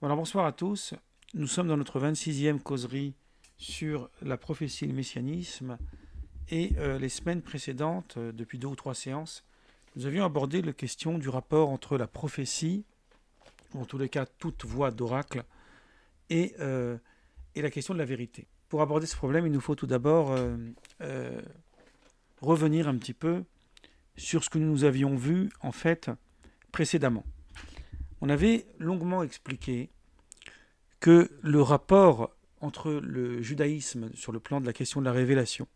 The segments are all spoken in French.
bonsoir à tous. Nous sommes dans notre 26e causerie sur la prophétie et le messianisme. Et euh, les semaines précédentes, euh, depuis deux ou trois séances, nous avions abordé la question du rapport entre la prophétie, ou en tous les cas toute voix d'oracle, euh, et, la question de la vérité. Pour aborder ce problème, il nous faut tout d'abord revenir un petit peu sur ce que nous avions vu en fait précédemment. On avait longuement expliqué que le rapport entre le judaïsme sur le plan de la question de la révélation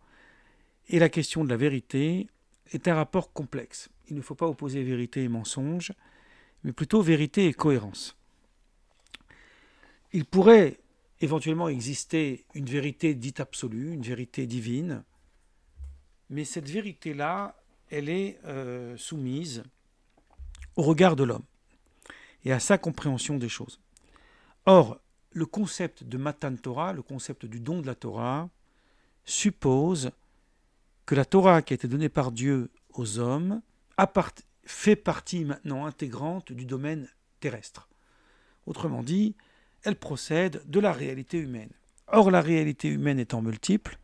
et la question de la vérité est un rapport complexe. Il ne faut pas opposer vérité et mensonge, mais plutôt vérité et cohérence. Il pourrait éventuellement exister une vérité dite absolue, une vérité divine, mais cette vérité-là, elle est euh, soumise au regard de l'homme et à sa compréhension des choses. Or, le concept de Matan Torah, le concept du don de la Torah, suppose que la Torah qui a été donnée par Dieu aux hommes fait partie maintenant intégrante du domaine terrestre. Autrement dit, elle procède de la réalité humaine. Or, la réalité humaine étant multiple,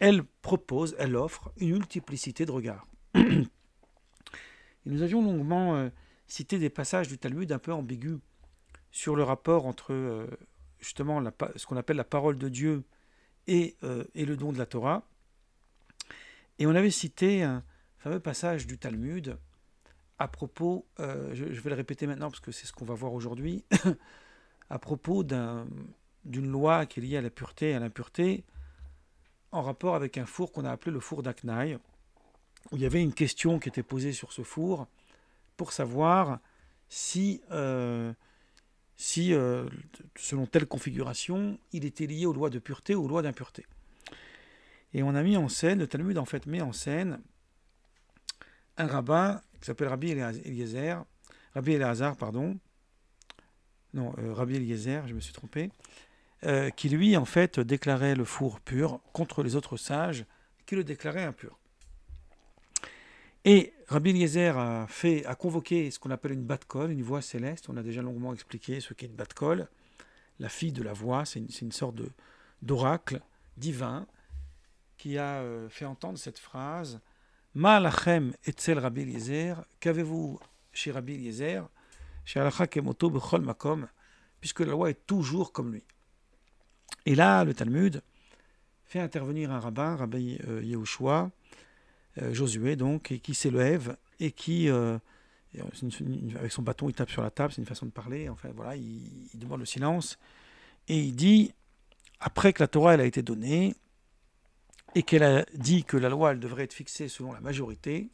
elle propose, elle offre une multiplicité de regards. Et nous avions longuement euh, citer des passages du Talmud un peu ambigus sur le rapport entre euh, justement la, ce qu'on appelle la parole de Dieu euh, et, le don de la Torah. Et on avait cité un fameux passage du Talmud à propos, euh, je, vais le répéter maintenant parce que c'est ce qu'on va voir aujourd'hui, à propos d'une loi qui est liée à la pureté et à l'impureté, en rapport avec un four qu'on a appelé le four d'Aknaï, où il y avait une question qui était posée sur ce four, pour savoir si, euh, euh, selon telle configuration, il était lié aux lois de pureté ou aux lois d'impureté. Et on a mis en scène, le Talmud en fait met en scène un rabbin qui s'appelle Rabbi Eliezer, Rabbi Eliezer, pardon, non, euh, Rabbi Eliezer, je me suis trompé, qui lui en fait déclarait le four pur contre les autres sages qui le déclaraient impur. Et Rabbi Eliezer a, fait, convoqué ce qu'on appelle une batkol, une voix céleste. On a déjà longuement expliqué ce qu'est une batkol. La fille de la voix, c'est une, sorte d'oracle divin qui a euh, fait entendre cette phrase Ma'alachem etzel Rabbi Eliezer, qu'avez-vous chez Rabbi Eliezer Chez Bechol Makom, puisque la loi est toujours comme lui. Et là, le Talmud fait intervenir un rabbin, Rabbi euh, Yehoshua, euh, Josué donc, et qui s'élève et qui, euh, euh, avec son bâton, il tape sur la table, c'est une façon de parler, enfin voilà, il, demande le silence, et il dit, après que la Torah elle a été donnée, et qu'elle a dit que la loi elle devrait être fixée selon la majorité,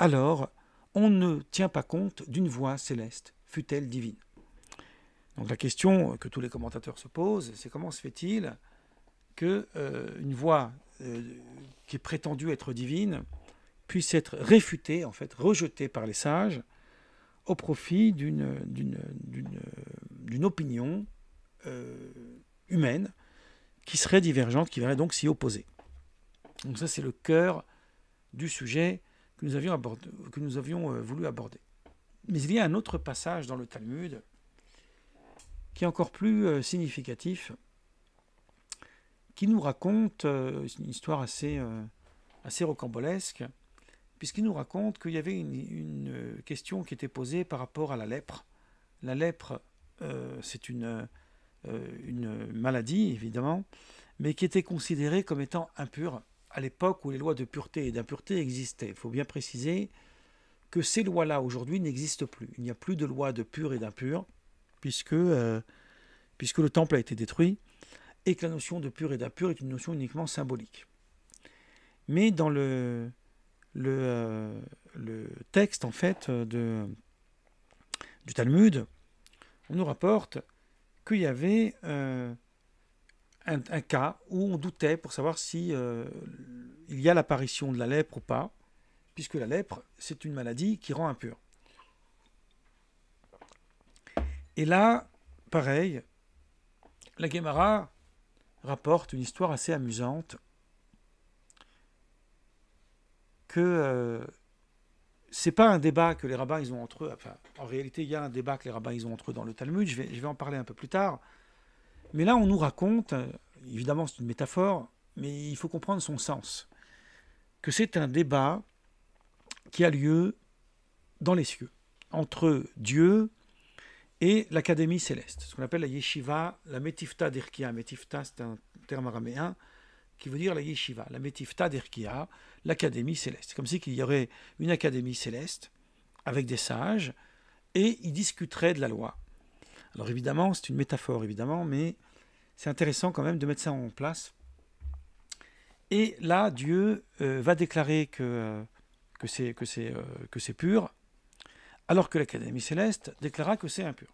alors on ne tient pas compte d'une voix céleste, fut elle divine. Donc la question que tous les commentateurs se posent, c'est comment se fait-il que une voix euh, qui est prétendue être divine puisse être réfutée, en fait, rejetée par les sages au profit d'une opinion euh, humaine qui serait divergente, qui verrait donc s'y opposer. Donc ça, c'est le cœur du sujet que nous avions, abordé, que nous avions euh, voulu aborder. Mais il y a un autre passage dans le Talmud qui est encore plus significatif qui nous raconte euh, une histoire assez, euh, assez rocambolesque, puisqu'il nous raconte qu'il y avait une, euh, question qui était posée par rapport à la lèpre. La lèpre, c'est une, une maladie, évidemment, mais qui était considérée comme étant impure à l'époque où les lois de pureté et d'impureté existaient. Il faut bien préciser que ces lois-là, aujourd'hui, n'existent plus. Il n'y a plus de loi de pur et d'impur, puisque, puisque le temple a été détruit et que la notion de pur et d'impur est une notion uniquement symbolique. Mais dans le, le, euh, texte en fait euh, de, du Talmud, on nous rapporte qu'il y avait euh, un, cas où on doutait pour savoir si il y a l'apparition de la lèpre ou pas, puisque la lèpre c'est une maladie qui rend impur. Et là, pareil, la Gemara rapporte une histoire assez amusante que euh, c'est pas un débat que les rabbins ils ont entre eux. Enfin, en réalité, il y a un débat que les rabbins ils ont entre eux dans le Talmud. Je vais, je vais en parler un peu plus tard. Mais là, on nous raconte, euh, évidemment, c'est une métaphore, mais il faut comprendre son sens, que c'est un débat qui a lieu dans les cieux entre Dieu et l'Académie céleste, ce qu'on appelle la yeshiva, la metifta d'Irkia. Metifta, c'est un terme araméen qui veut dire la yeshiva, la metifta d'Erkia, l'Académie céleste. comme si qu'il y aurait une Académie céleste avec des sages et ils discuteraient de la loi. Alors évidemment, c'est une métaphore, évidemment, mais c'est intéressant quand même de mettre ça en place. Et là, Dieu euh, va déclarer euh, que, c'est que c'est euh, c'est pur, alors que l'Académie céleste déclara que c'est impur.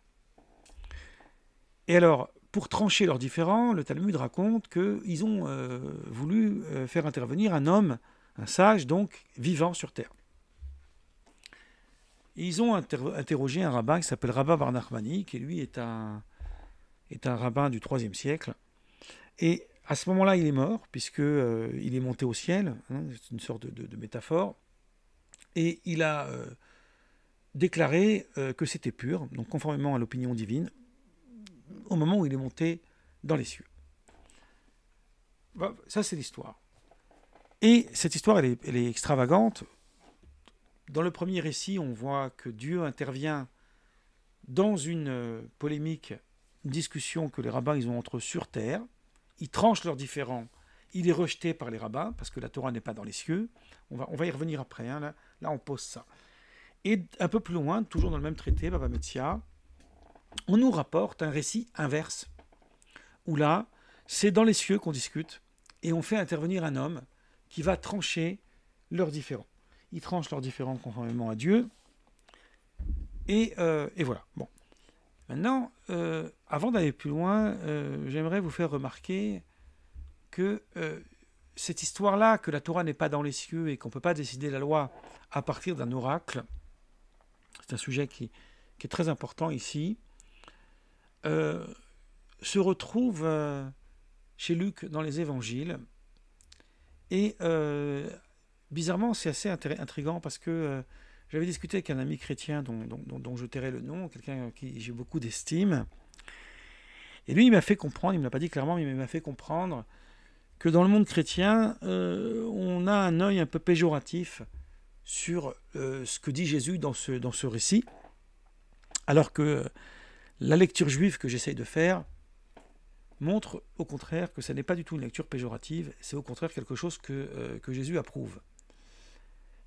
Et alors, pour trancher leurs différends, le Talmud raconte qu'ils ont euh, voulu euh, faire intervenir un homme, un sage donc, vivant sur terre. ils ont interrogé un rabbin qui s'appelle Rabba Barnachmani, qui lui est un, est un rabbin du IIIe siècle. Et à ce moment-là, il est mort, puisqu'il euh, il est monté au ciel, hein, c'est une sorte de, métaphore. Et il a déclaré euh, que c'était pur, donc conformément à l'opinion divine, au moment où il est monté dans les cieux. Bah, ça, c'est l'histoire. Et cette histoire, elle est, extravagante. Dans le premier récit, on voit que Dieu intervient dans une euh, polémique, une discussion que les rabbins ils ont entre eux sur terre. il tranchent leurs différends. Il est rejeté par les rabbins parce que la Torah n'est pas dans les cieux. On va, y revenir après. Hein, là, on pose ça. Et un peu plus loin, toujours dans le même traité, Baba on nous rapporte un récit inverse, où là, c'est dans les cieux qu'on discute, et on fait intervenir un homme qui va trancher leurs différends. Il tranche leurs différends conformément à Dieu, et, euh, voilà. Bon. Maintenant, euh, avant d'aller plus loin, euh, j'aimerais vous faire remarquer que cette histoire-là, que la Torah n'est pas dans les cieux et qu'on ne peut pas décider la loi à partir d'un oracle, c'est un sujet qui, est très important ici, euh, se retrouve euh, chez Luc dans les évangiles. Et euh, bizarrement, c'est assez intrigant parce que j'avais discuté avec un ami chrétien dont, je tairai le nom, quelqu'un qui j'ai beaucoup d'estime. Et lui, il m'a fait comprendre, il ne me l'a pas dit clairement, mais il m'a fait comprendre que dans le monde chrétien, on a un œil un peu péjoratif sur euh, ce que dit Jésus dans ce, dans ce récit, alors que la lecture juive que j'essaye de faire montre au contraire que ce n'est pas du tout une lecture péjorative, c'est au contraire quelque chose que, euh, Jésus approuve.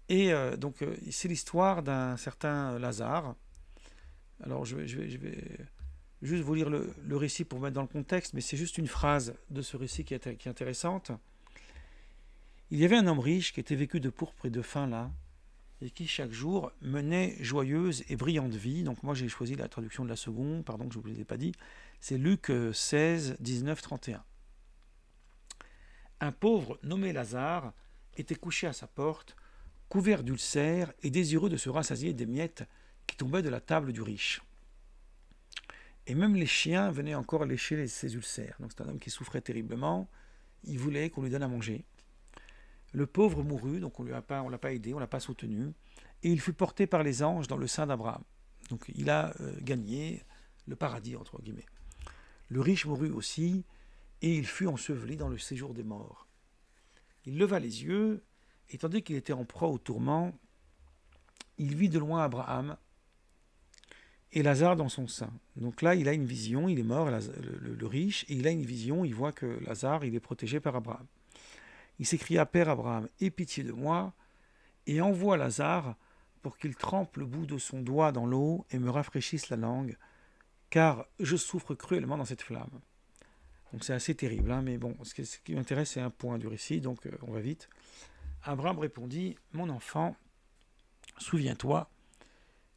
Et euh, donc c'est l'histoire d'un certain Lazare. Alors je, vais, juste vous lire le, récit pour mettre dans le contexte, mais c'est juste une phrase de ce récit qui est, qui est intéressante. Il y avait un homme riche qui était vécu de pourpre et de faim là, et qui chaque jour menait joyeuse et brillante vie. Donc moi j'ai choisi la traduction de la seconde, pardon que je ne vous l'ai pas dit, c'est Luc 16, 19, 31. Un pauvre nommé Lazare était couché à sa porte, couvert d'ulcères et désireux de se rassasier des miettes qui tombaient de la table du riche. Et même les chiens venaient encore lécher ses ulcères. Donc c'est un homme qui souffrait terriblement, il voulait qu'on lui donne à manger. Le pauvre mourut, donc on ne l'a pas aidé, on ne l'a pas soutenu, et il fut porté par les anges dans le sein d'Abraham. Donc il a euh, gagné le paradis, entre guillemets. Le riche mourut aussi, et il fut enseveli dans le séjour des morts. Il leva les yeux, et tandis qu'il était en proie au tourment, il vit de loin Abraham et Lazare dans son sein. Donc là, il a une vision, il est mort, le, le riche, et il a une vision, il voit que Lazare, il est protégé par Abraham. Il s'écria Père Abraham, aie pitié de moi, et envoie Lazare pour qu'il trempe le bout de son doigt dans l'eau et me rafraîchisse la langue, car je souffre cruellement dans cette flamme. Donc c'est assez terrible, hein, mais bon, ce qui, m'intéresse, c'est un point du récit, donc euh, on va vite. Abraham répondit, Mon enfant, souviens-toi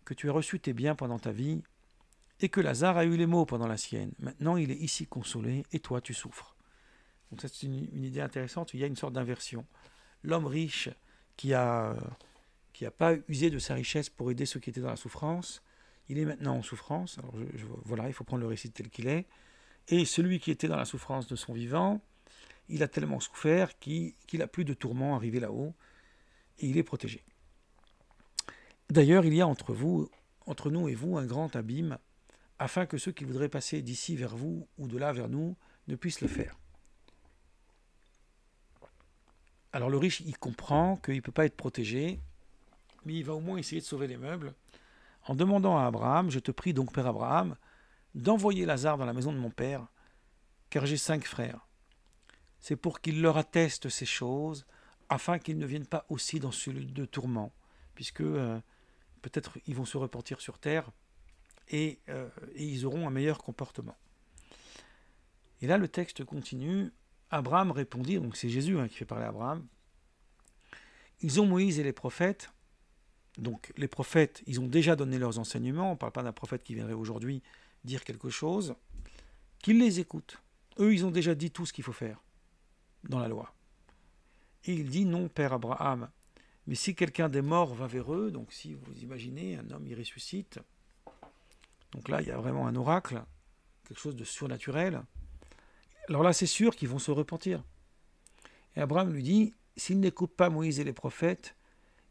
que tu as reçu tes biens pendant ta vie, et que Lazare a eu les maux pendant la sienne. Maintenant il est ici consolé, et toi tu souffres. Donc c'est une, idée intéressante. Il y a une sorte d'inversion. L'homme riche qui n'a pas usé de sa richesse pour aider ceux qui étaient dans la souffrance, il est maintenant en souffrance. Alors je, voilà, il faut prendre le récit tel qu'il est. Et celui qui était dans la souffrance de son vivant, il a tellement souffert qu'il n'a plus de tourments arrivé là-haut et il est protégé. D'ailleurs, il y a entre vous, entre nous et vous, un grand abîme, afin que ceux qui voudraient passer d'ici vers vous ou de là vers nous ne puissent le faire. Alors le riche, il comprend qu'il ne peut pas être protégé, mais il va au moins essayer de sauver les meubles en demandant à Abraham, je te prie donc, Père Abraham, d'envoyer Lazare dans la maison de mon Père, car j'ai cinq frères. C'est pour qu'il leur atteste ces choses, afin qu'ils ne viennent pas aussi dans ce lieu de tourment, puisque euh, peut-être ils vont se repentir sur terre euh, et ils auront un meilleur comportement. Et là, le texte continue Abraham répondit, donc c'est Jésus hein, qui fait parler à Abraham, ils ont Moïse et les prophètes, donc les prophètes, ils ont déjà donné leurs enseignements, on ne parle pas d'un prophète qui viendrait aujourd'hui dire quelque chose, qu'ils les écoutent. Eux, ils ont déjà dit tout ce qu'il faut faire dans la loi. Et il dit, non, Père Abraham, mais si quelqu'un des morts va vers eux, donc si vous imaginez, un homme, il ressuscite, donc là, il y a vraiment un oracle, quelque chose de surnaturel, alors là, c'est sûr qu'ils vont se repentir. Et Abraham lui dit, s'ils n'écoutent pas Moïse et les prophètes,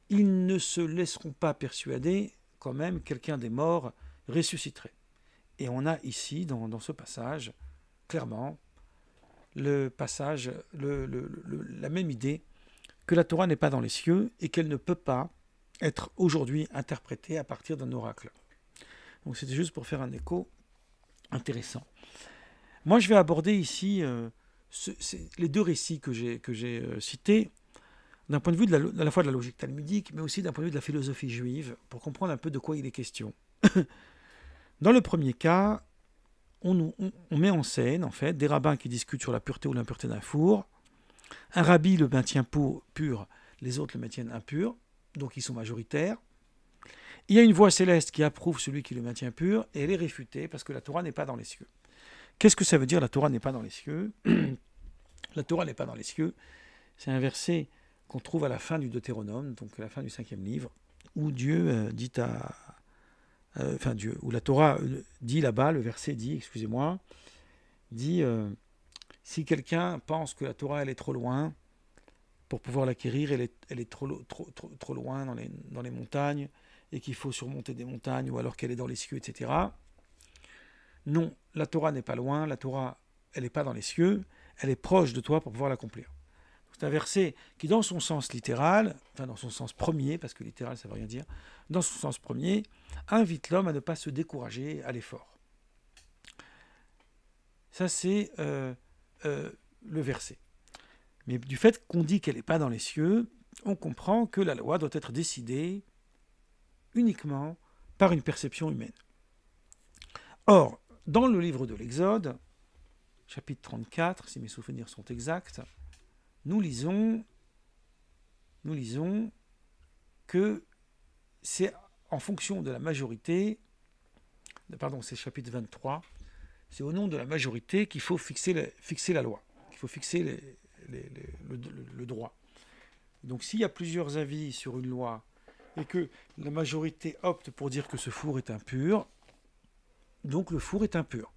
ils ne se laisseront pas persuader quand même quelqu'un des morts ressusciterait. Et on a ici, dans, ce passage, clairement, le passage, la même idée que la Torah n'est pas dans les cieux et qu'elle ne peut pas être aujourd'hui interprétée à partir d'un oracle. Donc c'était juste pour faire un écho intéressant. Moi, je vais aborder ici euh, les deux récits que j'ai euh, cités, d'un point de vue la, à la fois de la logique talmudique, mais aussi d'un point de vue de la philosophie juive, pour comprendre un peu de quoi il est question. Dans le premier cas, on, met en scène en fait des rabbins qui discutent sur la pureté ou l'impureté d'un four. Un rabbi le maintient pur, les autres le maintiennent impur, donc ils sont majoritaires. Il y a une voix céleste qui approuve celui qui le maintient pur et elle est réfutée parce que la Torah n'est pas dans les cieux. Qu'est-ce que ça veut dire la Torah n'est pas dans les cieux La Torah n'est pas dans les cieux. C'est un verset qu'on trouve à la fin du Deutéronome, donc à la fin du cinquième livre, où Dieu euh, dit à, euh, enfin Dieu, où la Torah euh, dit là-bas, le verset dit, excusez-moi, dit si quelqu'un pense que la Torah elle est trop loin pour pouvoir l'acquérir, elle est, elle est trop, trop, trop, loin dans les, dans les montagnes et qu'il faut surmonter des montagnes ou alors qu'elle est dans les cieux, etc. Non, la Torah n'est pas loin, la Torah, elle n'est pas dans les cieux, elle est proche de toi pour pouvoir l'accomplir. C'est un verset qui, dans son sens littéral, enfin dans son sens premier, parce que littéral ça ne veut rien dire, dans son sens premier, invite l'homme à ne pas se décourager à l'effort. Ça c'est euh, euh, le verset. Mais du fait qu'on dit qu'elle n'est pas dans les cieux, on comprend que la loi doit être décidée uniquement par une perception humaine. Or, dans le livre de l'Exode, chapitre 34, si mes souvenirs sont exacts, nous lisons, nous lisons que c'est en fonction de la majorité, pardon, c'est chapitre 23, c'est au nom de la majorité qu'il faut fixer, la, loi, qu'il faut fixer le droit. Donc s'il y a plusieurs avis sur une loi et que la majorité opte pour dire que ce four est impur, donc le four est impur.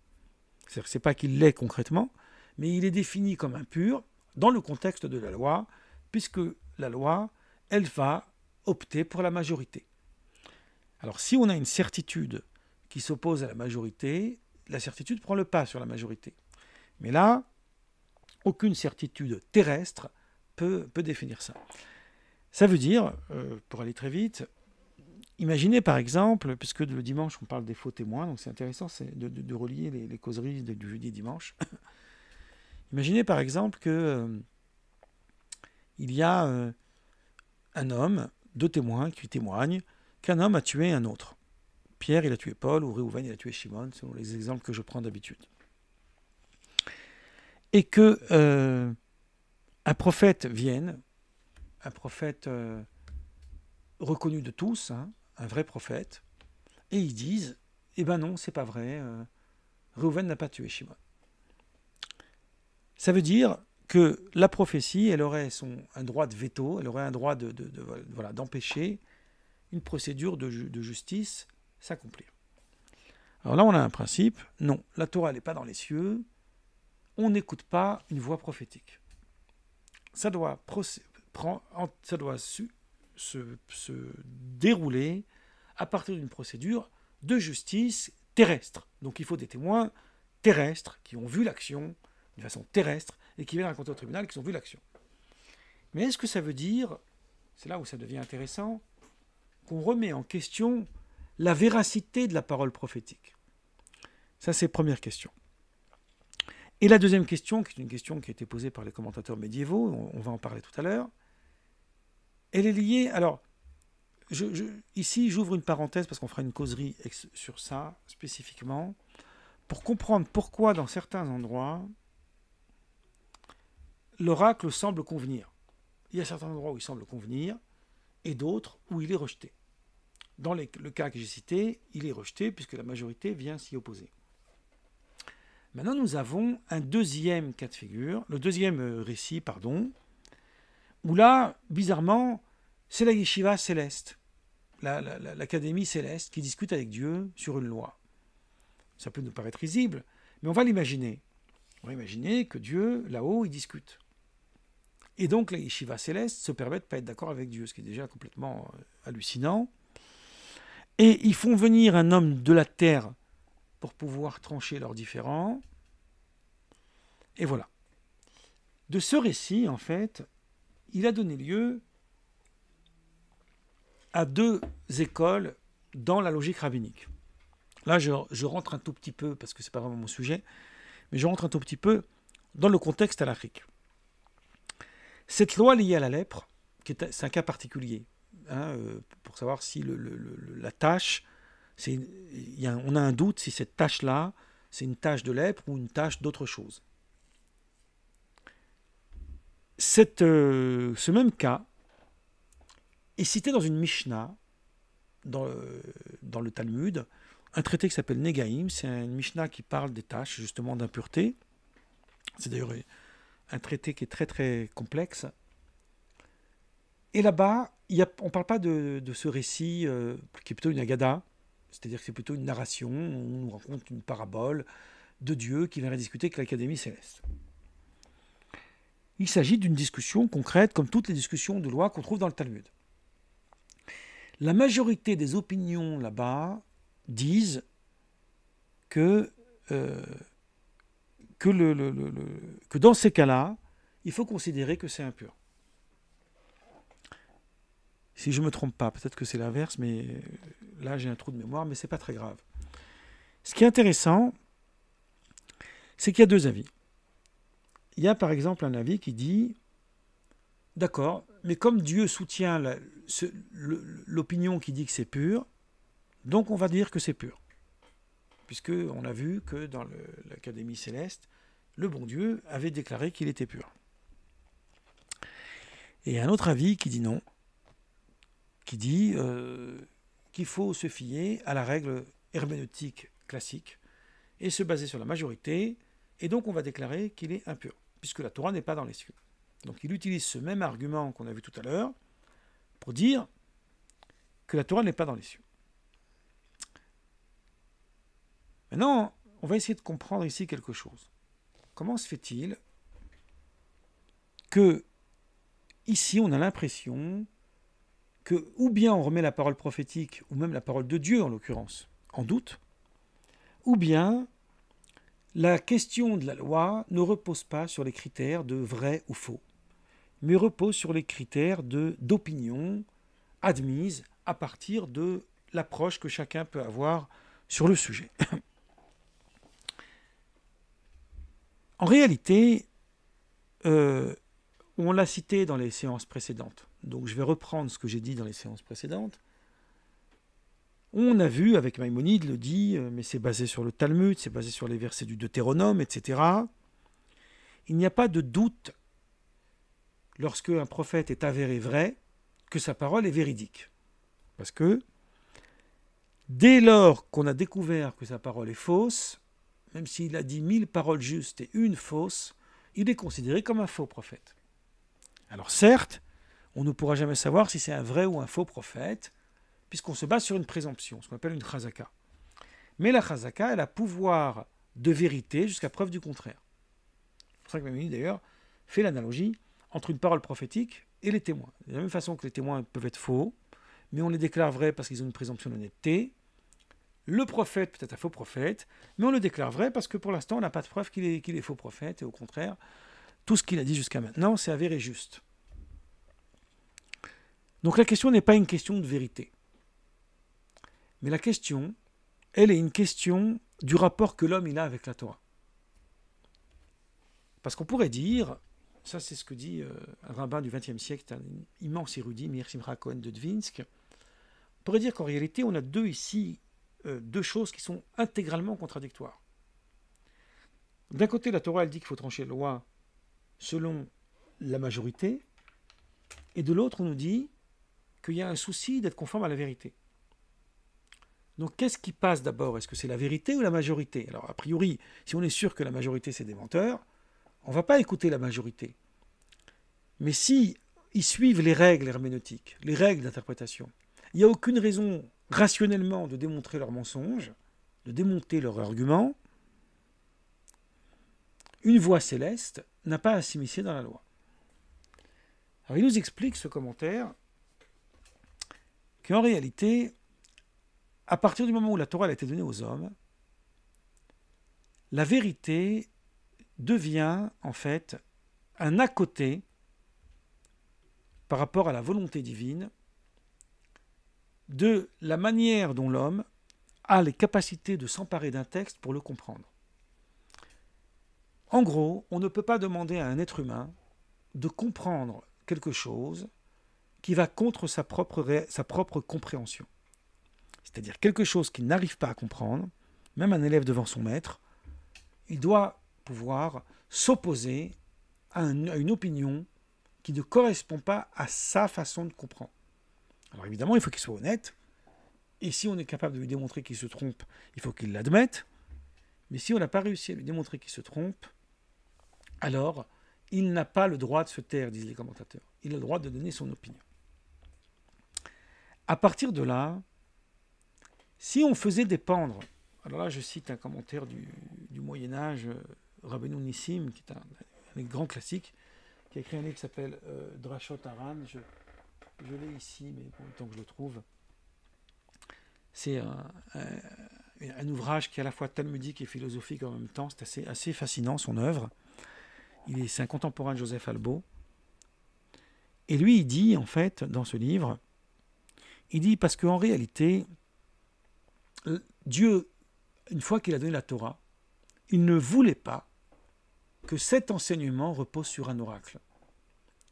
C'est-à-dire que ce n'est pas qu'il l'est concrètement, mais il est défini comme impur dans le contexte de la loi, puisque la loi, elle va opter pour la majorité. Alors si on a une certitude qui s'oppose à la majorité, la certitude prend le pas sur la majorité. Mais là, aucune certitude terrestre peut, peut définir ça. Ça veut dire, euh, pour aller très vite, Imaginez par exemple, puisque le dimanche on parle des faux témoins, donc c'est intéressant de, relier les, causeries du jeudi et dimanche. Imaginez par exemple que euh, il y a euh, un homme, deux témoins qui témoignent qu'un homme a tué un autre. Pierre, il a tué Paul, ou Réhouven, il a tué Shimon, selon les exemples que je prends d'habitude. Et que euh, un prophète vienne, un prophète reconnu de tous, hein, un vrai prophète, et ils disent Eh ben non, c'est pas vrai, euh, Reuven n'a pas tué Shimon. Ça veut dire que la prophétie, elle aurait son, un droit de veto, elle aurait un droit de, voilà, d'empêcher une procédure de, justice s'accomplir. Alors là, on a un principe. Non, la Torah n'est pas dans les cieux. On n'écoute pas une voix prophétique. Ça doit, ça doit su- se, dérouler à partir d'une procédure de justice terrestre. Donc il faut des témoins terrestres qui ont vu l'action de façon terrestre et qui viennent raconter au tribunal qu'ils ont vu l'action. Mais est-ce que ça veut dire, c'est là où ça devient intéressant, qu'on remet en question la véracité de la parole prophétique Ça, c'est première question. Et la deuxième question, qui est une question qui a été posée par les commentateurs médiévaux, on va en parler tout à l'heure, elle est liée. Alors, ici, j'ouvre une parenthèse parce qu'on fera une causerie sur ça spécifiquement pour comprendre pourquoi, dans certains endroits, l'oracle semble convenir. Il y a certains endroits où il semble convenir et d'autres où il est rejeté. Dans le cas que j'ai cité, il est rejeté puisque la majorité vient s'y opposer. Maintenant, nous avons un deuxième cas de figure, le deuxième euh, récit, pardon, où là, bizarrement, c'est la yeshiva céleste, l'académie céleste qui discute avec Dieu sur une loi. Ça peut nous paraître risible, mais on va l'imaginer. On va imaginer que Dieu, là-haut, il discute. Et donc la yeshiva céleste se permet de pas être d'accord avec Dieu, ce qui est déjà complètement euh, hallucinant. Et ils font venir un homme de la terre pour pouvoir trancher leurs différends. Et voilà. De ce récit, en fait, il a donné lieu à deux écoles dans la logique rabbinique. Là, je, rentre un tout petit peu, parce que ce n'est pas vraiment mon sujet, mais je rentre un tout petit peu dans le contexte à l'Afrique. Cette loi liée à la lèpre, c'est un cas particulier, hein, euh, pour savoir si la tâche, on a un doute si cette tâche-là, c'est une tâche de lèpre ou une tâche d'autre chose. Euh, ce même cas est cité dans une Mishnah, dans, le Talmud, un traité qui s'appelle Negaim. C'est une Mishnah qui parle des tâches, justement, d'impureté. C'est d'ailleurs un traité qui est très très complexe. Et là-bas, on ne parle pas de, ce récit euh, qui est plutôt une agada, c'est-à-dire que c'est plutôt une narration, on nous raconte une parabole de Dieu qui vient discuter avec l'Académie céleste. Il s'agit d'une discussion concrète, comme toutes les discussions de loi qu'on trouve dans le Talmud. La majorité des opinions là-bas disent que, euh, que, dans ces cas-là, il faut considérer que c'est impur. Si je ne me trompe pas, peut-être que c'est l'inverse, mais euh, là j'ai un trou de mémoire, mais ce n'est pas très grave. Ce qui est intéressant, c'est qu'il y a deux avis. Il y a par exemple un avis qui dit D'accord, mais comme Dieu soutient l'opinion qui dit que c'est pur, donc on va dire que c'est pur. Puisque on a vu que dans l'Académie céleste, le bon Dieu avait déclaré qu'il était pur. Et un autre avis qui dit non, qui dit euh, qu'il faut se fier à la règle herméneutique classique et se baser sur la majorité, et donc on va déclarer qu'il est impur, puisque la Torah n'est pas dans les cieux. Donc il utilise ce même argument qu'on a vu tout à l'heure pour dire que la Torah n'est pas dans les cieux. Maintenant, on va essayer de comprendre ici quelque chose. Comment se fait-il que ici on a l'impression que ou bien on remet la parole prophétique, ou même la parole de Dieu en l'occurrence, en doute, ou bien la question de la loi ne repose pas sur les critères de vrai ou faux, mais repose sur les critères d'opinion admise à partir de l'approche que chacun peut avoir sur le sujet. en réalité, euh, on l'a cité dans les séances précédentes, donc je vais reprendre ce que j'ai dit dans les séances précédentes. On a vu, avec Maïmonide le dit, euh, mais c'est basé sur le Talmud, c'est basé sur les versets du Deutéronome, etc. Il n'y a pas de doute lorsque un prophète est avéré vrai que sa parole est véridique. Parce que dès lors qu'on a découvert que sa parole est fausse, même s'il a dit mille paroles justes et une fausse, il est considéré comme un faux prophète. Alors certes, on ne pourra jamais savoir si c'est un vrai ou un faux prophète, puisqu'on se base sur une présomption, ce qu'on appelle une chazaka. Mais la chazaka, elle a pouvoir de vérité jusqu'à preuve du contraire. C'est pour ça que d'ailleurs, fait l'analogie entre une parole prophétique et les témoins. De la même façon que les témoins peuvent être faux, mais on les déclare vrais parce qu'ils ont une présomption d'honnêteté. Le prophète peut être un faux prophète, mais on le déclare vrai parce que pour l'instant, on n'a pas de preuve qu'il est, qu'il est faux prophète, et au contraire, tout ce qu'il a dit jusqu'à maintenant, c'est avéré juste. Donc la question n'est pas une question de vérité. Mais la question, elle est une question du rapport que l'homme a avec la Torah. Parce qu'on pourrait dire, ça c'est ce que dit euh, un rabbin du XXe siècle, un immense érudit, Mirsim Simcha de Dvinsk, on pourrait dire qu'en réalité on a deux ici, euh, deux choses qui sont intégralement contradictoires. D'un côté, la Torah elle dit qu'il faut trancher la loi selon la majorité, et de l'autre, on nous dit qu'il y a un souci d'être conforme à la vérité. Donc qu'est-ce qui passe d'abord Est-ce que c'est la vérité ou la majorité Alors a priori, si on est sûr que la majorité c'est des menteurs, on ne va pas écouter la majorité. Mais si ils suivent les règles herméneutiques, les règles d'interprétation, il n'y a aucune raison rationnellement de démontrer leur mensonge, de démonter leur argument. Une voix céleste n'a pas à s'immiscer dans la loi. Alors il nous explique ce commentaire qu'en réalité, à partir du moment où la Torah a été donnée aux hommes, la vérité devient en fait un à côté par rapport à la volonté divine de la manière dont l'homme a les capacités de s'emparer d'un texte pour le comprendre. En gros, on ne peut pas demander à un être humain de comprendre quelque chose qui va contre sa propre, sa propre compréhension. C'est-à-dire quelque chose qu'il n'arrive pas à comprendre, même un élève devant son maître, il doit pouvoir s'opposer à, une opinion qui ne correspond pas à sa façon de comprendre. Alors évidemment, il faut qu'il soit honnête, et si on est capable de lui démontrer qu'il se trompe, il faut qu'il l'admette, mais si on n'a pas réussi à lui démontrer qu'il se trompe, alors il n'a pas le droit de se taire, disent les commentateurs. Il a le droit de donner son opinion. À partir de là, si on faisait dépendre, alors là je cite un commentaire du, Moyen Âge, euh, Rabbeinu Nissim, qui est un, grand classique, qui a écrit un livre qui s'appelle euh, Drashot Aran, je, l'ai ici, mais tant que je le trouve, c'est un, ouvrage qui est à la fois talmudique et philosophique en même temps, c'est assez, assez fascinant son œuvre. Il est, c'est un contemporain de Joseph Albo. Et lui, il dit, en fait, dans ce livre, il dit parce qu'en réalité, Dieu, une fois qu'il a donné la Torah, il ne voulait pas que cet enseignement repose sur un oracle.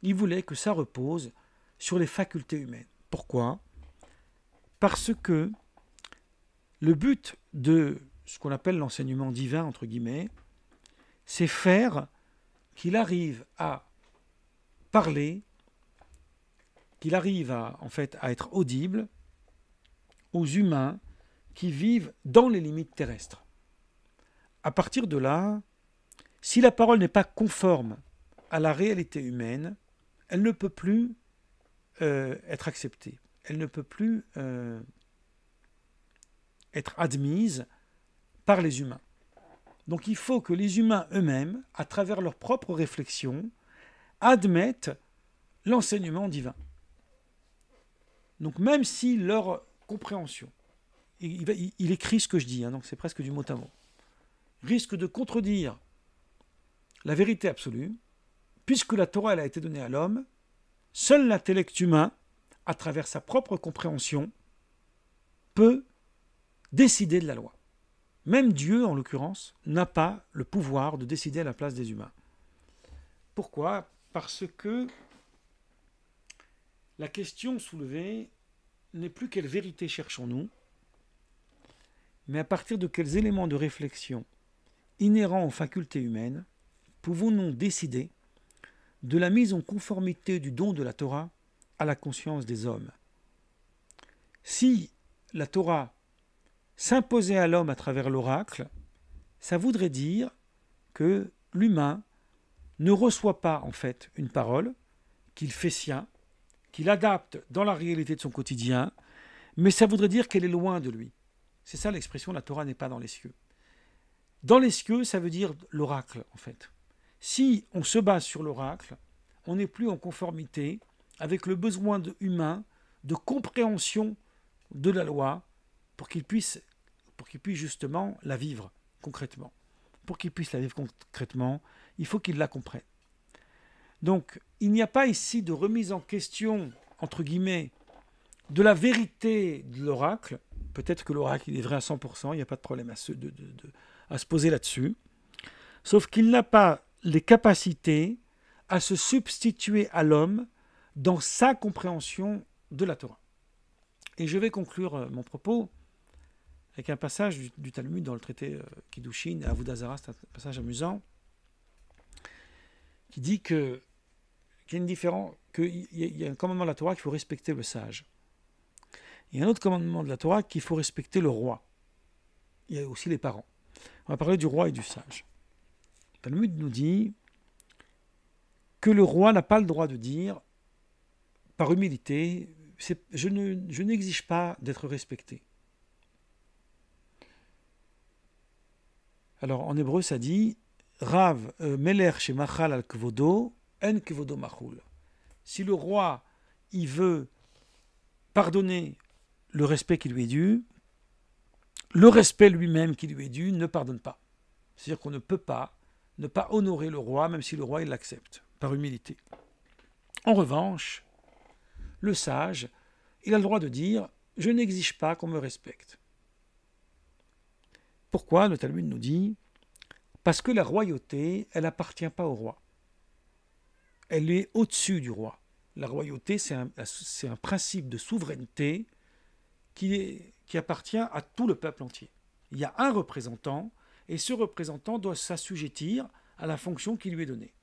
Il voulait que ça repose sur les facultés humaines. Pourquoi Parce que le but de ce qu'on appelle l'enseignement divin, entre guillemets, c'est faire qu'il arrive à parler, qu'il arrive à, en fait, à être audible aux humains qui vivent dans les limites terrestres. À partir de là, si la parole n'est pas conforme à la réalité humaine, elle ne peut plus euh, être acceptée, elle ne peut plus euh, être admise par les humains. Donc il faut que les humains eux-mêmes, à travers leur propre réflexion, admettent l'enseignement divin. Donc même si leur compréhension il, écrit ce que je dis, hein, donc c'est presque du mot à mot, risque de contredire la vérité absolue, puisque la Torah a été donnée à l'homme, seul l'intellect humain, à travers sa propre compréhension, peut décider de la loi. Même Dieu, en l'occurrence, n'a pas le pouvoir de décider à la place des humains. Pourquoi Parce que la question soulevée n'est plus quelle vérité cherchons-nous, mais à partir de quels éléments de réflexion inhérents aux facultés humaines pouvons-nous décider de la mise en conformité du don de la Torah à la conscience des hommes Si la Torah s'imposait à l'homme à travers l'oracle, ça voudrait dire que l'humain ne reçoit pas en fait une parole qu'il fait sien, qu'il adapte dans la réalité de son quotidien, mais ça voudrait dire qu'elle est loin de lui. C'est ça l'expression la Torah n'est pas dans les cieux. Dans les cieux, ça veut dire l'oracle, en fait. Si on se base sur l'oracle, on n'est plus en conformité avec le besoin de humain de compréhension de la loi pour qu'il puisse, pour qu'il puisse justement la vivre concrètement. Pour qu'il puisse la vivre concrètement, il faut qu'il la comprenne. Donc, il n'y a pas ici de remise en question, entre guillemets, de la vérité de l'oracle, Peut-être que l'oracle est vrai à 100%, il n'y a pas de problème à se, poser là-dessus. Sauf qu'il n'a pas les capacités à se substituer à l'homme dans sa compréhension de la Torah. Et je vais conclure euh, mon propos avec un passage du, Talmud dans le traité euh, Kiddushin, à c'est un passage amusant, qui dit qu'il y a y a un commandement de la Torah qu'il faut respecter le sage. Il y a un autre commandement de la Torah qu'il faut respecter le roi. Il y a aussi les parents. On va parler du roi et du sage. Talmud nous dit que le roi n'a pas le droit de dire, par humilité, je n'exige ne, pas d'être respecté. Alors en hébreu, ça dit Rav euh, Meler chez Machal al Kvodo, en Kvodo Machul. Si le roi, il veut pardonner le respect qui lui est dû, le respect lui-même qui lui est dû ne pardonne pas. C'est-à-dire qu'on ne peut pas ne pas honorer le roi, même si le roi l'accepte, par humilité. En revanche, le sage, il a le droit de dire Je n'exige pas qu'on me respecte. Pourquoi le Talmud nous dit Parce que la royauté, elle n'appartient pas au roi. Elle est au-dessus du roi. La royauté, c'est un, principe de souveraineté qui, appartient à tout le peuple entier. Il y a un représentant, et ce représentant doit s'assujettir à la fonction qui lui est donnée.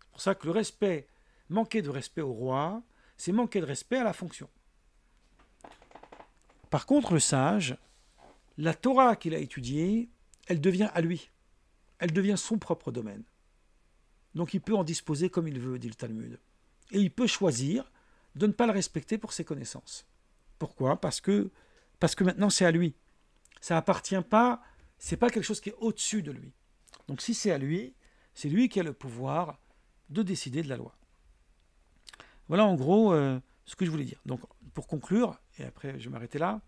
C'est pour ça que le respect, manquer de respect au roi, c'est manquer de respect à la fonction. Par contre, le sage, la Torah qu'il a étudiée, elle devient à lui. Elle devient son propre domaine. Donc il peut en disposer comme il veut, dit le Talmud. Et il peut choisir de ne pas le respecter pour ses connaissances. Pourquoi Parce que parce que maintenant c'est à lui. Ça appartient pas, c'est pas quelque chose qui est au-dessus de lui. Donc si c'est à lui, c'est lui qui a le pouvoir de décider de la loi. Voilà en gros euh, ce que je voulais dire. Donc pour conclure, et après je vais m'arrêter là,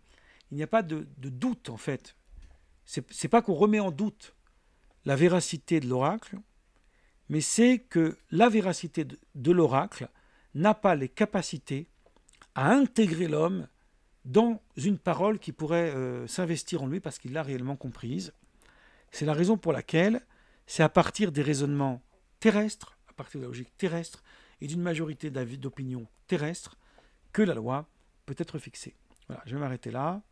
il n'y a pas de, doute en fait. C'est pas qu'on remet en doute la véracité de l'oracle, mais c'est que la véracité de l'oracle n'a pas les capacités à intégrer l'homme dans une parole qui pourrait euh, s'investir en lui parce qu'il l'a réellement comprise. C'est la raison pour laquelle c'est à partir des raisonnements terrestres, à partir de la logique terrestre et d'une majorité d'avis d'opinion terrestre que la loi peut être fixée. Voilà, je vais m'arrêter là.